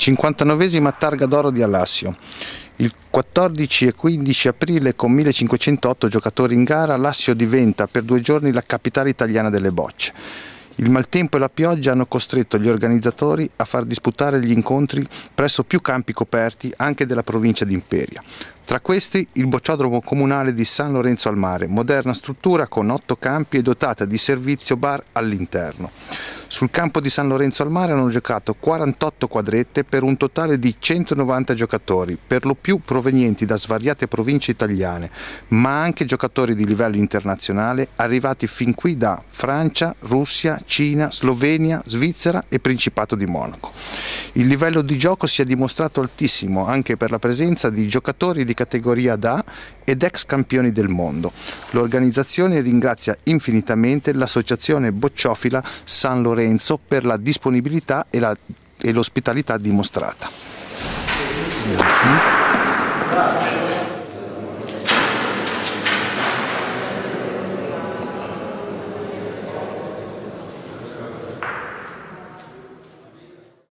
59esima targa d'oro di Alassio. Il 14 e 15 aprile con 1508 giocatori in gara Alassio diventa per due giorni la capitale italiana delle bocce. Il maltempo e la pioggia hanno costretto gli organizzatori a far disputare gli incontri presso più campi coperti anche della provincia di Imperia. Tra questi il bocciodromo comunale di San Lorenzo al Mare, moderna struttura con otto campi e dotata di servizio bar all'interno. Sul campo di San Lorenzo al Mare hanno giocato 48 quadrette per un totale di 190 giocatori, per lo più provenienti da svariate province italiane, ma anche giocatori di livello internazionale arrivati fin qui da Francia, Russia, Cina, Slovenia, Svizzera e Principato di Monaco. Il livello di gioco si è dimostrato altissimo anche per la presenza di giocatori di categoria DA ed ex campioni del mondo. L'organizzazione ringrazia infinitamente l'associazione bocciofila San Lorenzo per la disponibilità e l'ospitalità dimostrata.